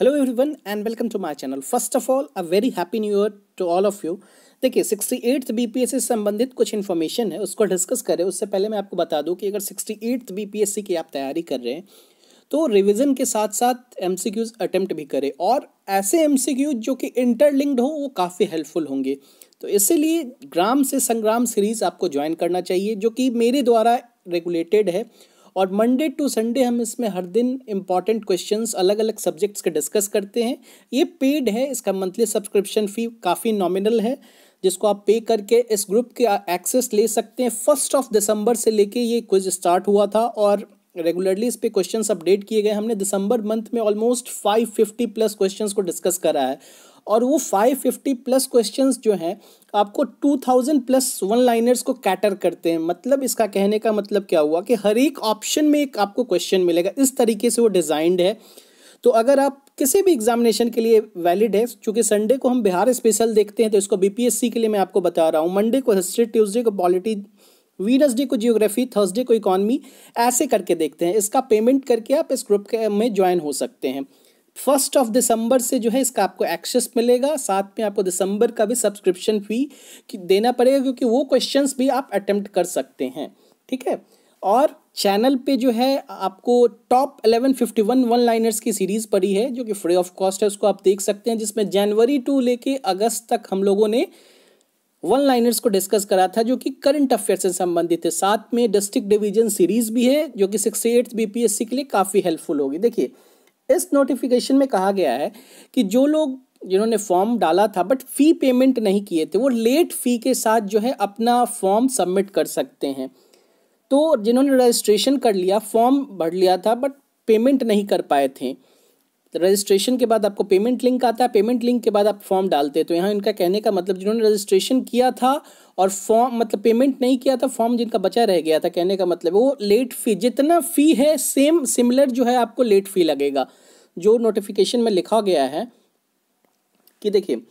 hello everyone and welcome to my channel first of all a very happy new year to all of you देखिए sixty eighth BPS से संबंधित कुछ information है उसको discuss करें उससे पहले मैं आपको बता दूं कि अगर सिक्सटी एट्थ सी की आप तैयारी कर रहे हैं तो रिविजन के साथ साथ एम सी अटेम्प्ट भी करें और ऐसे एम जो कि इंटरलिंक्ड हो वो काफ़ी हेल्पफुल होंगे तो इसीलिए ग्राम से संग्राम सीरीज़ आपको ज्वाइन करना चाहिए जो कि मेरे द्वारा रेगुलेटेड है और मंडे टू संडे हम इसमें हर दिन इंपॉर्टेंट क्वेश्चन अलग अलग सब्जेक्ट्स के डिस्कस करते हैं ये पेड है इसका मंथली सब्सक्रिप्शन फ़ी काफ़ी नॉमिनल है जिसको आप पे करके इस ग्रुप के एक्सेस ले सकते हैं फर्स्ट ऑफ दिसंबर से लेके ये क्विज स्टार्ट हुआ था और रेगुलरली इस पे क्वेश्चंस अपडेट किए गए हमने दिसंबर मंथ में ऑलमोस्ट 550 प्लस क्वेश्चंस को डिस्कस करा है और वो 550 प्लस क्वेश्चंस जो हैं आपको 2000 प्लस वन लाइनर्स को कैटर करते हैं मतलब इसका कहने का मतलब क्या हुआ कि हर एक ऑप्शन में एक आपको क्वेश्चन मिलेगा इस तरीके से वो डिज़ाइंड है तो अगर आप किसी भी एग्जामिनेशन के लिए वैलिड है क्योंकि संडे को हम बिहार स्पेशल देखते हैं तो इसको बीपीएससी के लिए मैं आपको बता रहा हूँ मंडे को हिस्ट्री ट्यूसडे को पॉलिटी वीनसडे को जियोग्राफी थर्सडे को इकॉनमी ऐसे करके देखते हैं इसका पेमेंट करके आप इस ग्रुप के में ज्वाइन हो सकते हैं फर्स्ट ऑफ दिसंबर से जो है इसका आपको एक्सेस मिलेगा साथ में आपको दिसंबर का भी सब्सक्रिप्शन फी देना पड़ेगा क्योंकि वो क्वेश्चंस भी आप अटेम्प्ट कर सकते हैं ठीक है और चैनल पे जो है आपको top eleven fifty one one liners की सीरीज़ पड़ी है जो कि फ्री ऑफ कॉस्ट है उसको आप देख सकते हैं जिसमें जनवरी टू लेके अगस्त तक हम लोगों ने वन लाइनर्स को डिस्कस करा था जो कि करंट अफेयर से संबंधित है साथ में डिस्ट्रिक्ट डिवीजन सीरीज़ भी है जो कि सिक्सटी एट्थ बीपीएससी के लिए काफ़ी हेल्पफुल होगी देखिए इस नोटिफिकेशन में कहा गया है कि जो लोग जिन्होंने फॉर्म डाला था बट फ़ी पेमेंट नहीं किए थे वो लेट फ़ी के साथ जो है अपना फॉर्म सबमिट कर सकते हैं तो जिन्होंने रजिस्ट्रेशन कर लिया फॉर्म भर लिया था बट पेमेंट नहीं कर पाए थे रजिस्ट्रेशन के बाद आपको पेमेंट लिंक आता है पेमेंट लिंक के बाद आप फॉर्म डालते हैं तो यहाँ इनका कहने का मतलब जिन्होंने रजिस्ट्रेशन किया था और फॉर्म मतलब पेमेंट नहीं किया था फॉर्म जिनका बचा रह गया था कहने का मतलब वो लेट फी जितना फ़ी है सेम सिमिलर जो है आपको लेट फ़ी लगेगा जो नोटिफिकेशन में लिखा गया है कि देखिए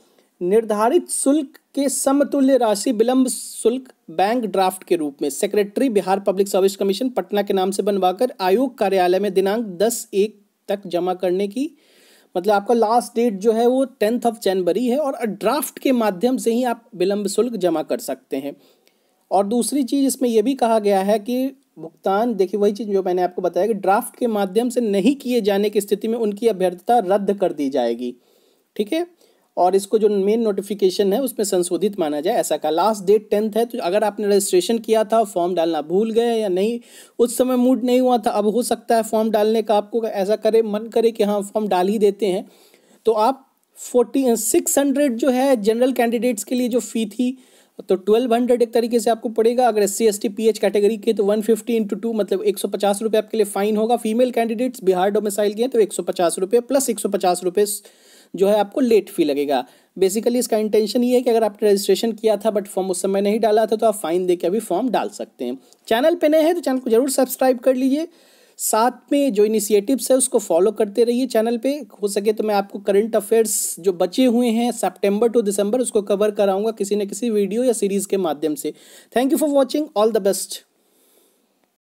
निर्धारित शुल्क के समतुल्य राशि विलंब शुल्क बैंक ड्राफ्ट के रूप में secretary Bihar public service commission Patna के नाम से बनवाकर आयोग कार्यालय में दिनांक दस एक तक जमा करने की मतलब आपका लास्ट डेट जो है वो टेंथ ऑफ जनवरी है और ड्राफ्ट के माध्यम से ही आप विलंब शुल्क जमा कर सकते हैं और दूसरी चीज़ इसमें यह भी कहा गया है कि भुगतान देखिए वही चीज़ जो मैंने आपको बताया कि ड्राफ्ट के माध्यम से नहीं किए जाने की स्थिति में उनकी अभ्यर्थता रद्द कर दी जाएगी ठीक है और इसको जो मेन नोटिफिकेशन है उसमें संशोधित माना जाए ऐसा का लास्ट डेट टेंथ है तो अगर आपने रजिस्ट्रेशन किया था फॉर्म डालना भूल गए या नहीं उस समय मूड नहीं हुआ था अब हो सकता है फॉर्म डालने का आपको ऐसा करे मन करे कि हाँ फॉर्म डाल ही देते हैं तो आप फोर्टी सिक्स हंड्रेड जो है जनरल कैंडिडेट्स के लिए जो फ़ी थी तो ट्वेल्व हंड्रेड एक तरीके से आपको पड़ेगा अगर S C S T P H category के तो वन फिफ्टी इंटू टू मतलब एक सौ पचास रुपये आपके लिए फ़ाइन होगा फीमेल कैंडिडेट्स बिहार डोमिसाइल के हैं तो एक सौ पचास रुपये प्लस एक सौ पचास रुपये जो है आपको लेट फी लगेगा बेसिकली इसका इंटेंशन ये है कि अगर आपने रजिस्ट्रेशन किया था बट फॉर्म उस समय नहीं डाला था तो आप फाइन दे के अभी फॉर्म डाल सकते हैं चैनल पर नए हैं तो चैनल को जरूर सब्सक्राइब कर लीजिए साथ में जो इनिशिएटिव्स है उसको फॉलो करते रहिए चैनल पे हो सके तो मैं आपको करंट अफेयर्स जो बचे हुए हैं सितंबर टू दिसंबर उसको कवर कराऊंगा किसी न किसी वीडियो या सीरीज़ के माध्यम से thank you for watching all the best